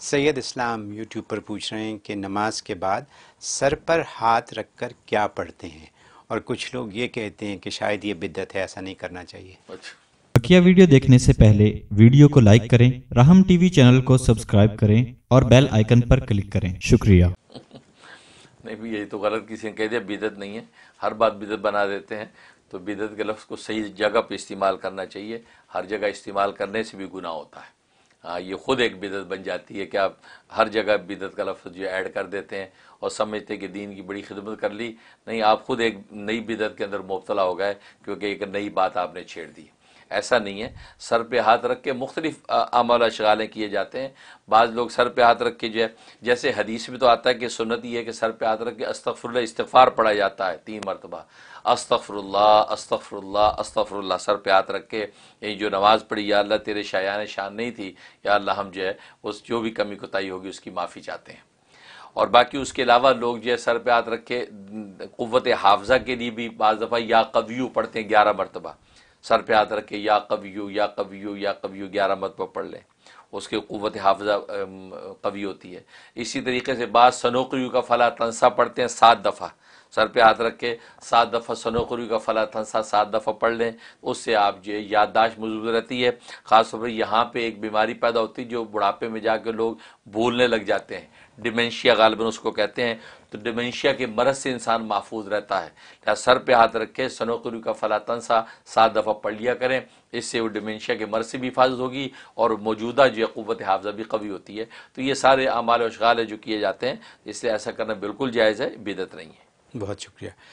सैयद इस्लाम YouTube पर पूछ रहे हैं कि नमाज के बाद सर पर हाथ रख कर क्या पढ़ते हैं और कुछ लोग ये कहते हैं कि शायद ये बिद्दत है ऐसा नहीं करना चाहिए अच्छा। बकिया वीडियो देखने से पहले वीडियो को लाइक करें रहम टीवी चैनल को सब्सक्राइब करें और बेल आइकन पर क्लिक करें शुक्रिया नहीं भी यही तो गलत किसी ने कह दिया बिदत नहीं है हर बात बिदत बना देते हैं तो बिदत के लफ्ज़ को सही जगह पर इस्तेमाल करना चाहिए हर जगह इस्तेमाल करने से भी गुना होता है आ, हाँ, ये ख़ुद एक बिदत बन जाती है कि आप हर जगह बिदत का लफ्ज़ जो ऐड कर देते हैं और समझते हैं कि दीन की बड़ी खिदमत कर ली नहीं आप ख़ुद एक नई बिदत के अंदर मुबतला हो गए क्योंकि एक नई बात आपने छेड़ दी ऐसा नहीं है सर पे हाथ रख के मुख्तलिफ अमल अशगालें किए जाते हैं बाद लोग सर पे हाथ रख के जो है जैसे हदीस में तो आता है कि सुनत ये है कि सर पे हाथ रख के अस्तफ़ुल्ला इस्तफ़ार पढ़ा जाता है तीन मरतबा अस्तफ़ुल्ला अस्तफ़ुल्ला अस्तफ़ुल्ला सर पे हाथ रख के यही जो नमाज़ पढ़ी या अल्लाह तेरे शायान शान नहीं थी या अल्लाह हम जो है उस जो भी कमी कोताही होगी उसकी माफ़ी चाहते हैं और बाकी उसके अलावा लोग जो है सर पे हाथ रख के कुत हाफजा के लिए भी बज़ दफ़ा या कवियू पढ़ते हैं ग्यारह मरतबा सर पे याद रखे के या कवियो या कवियो या कवियो ग्यारह मत पर पढ़ लें उसकी क़वत हाफजा कवि होती है इसी तरीके से बाद सनोकियों का फला तनसा पढ़ते हैं सात दफ़ा सर पे हाथ रख के सात दफ़ा सनोखरी का फला थनसा सात दफ़ा पढ़ लें उससे आप जो है याददाश्त मजबूत रहती है ख़ासतौर पर यहाँ पे एक बीमारी पैदा होती है जो बुढ़ापे में जाके लोग भूलने लग जाते हैं डिमेंशिया गालबन उसको कहते हैं तो डिमेंशिया के मरद से इंसान महफूज रहता है या सर पे हाथ रखे सनोकरू का फलातन तनसा सात दफ़ा पढ़ लिया करें इससे वो डिमेंशिया के मरज से भी हिफाजत होगी और मौजूदा जो क़वत हाफजा भी कवी होती है तो ये सारे अमाल है जो किए जाते हैं इसलिए ऐसा करना बिल्कुल जायज़ है बिदत नहीं है बहुत शुक्रिया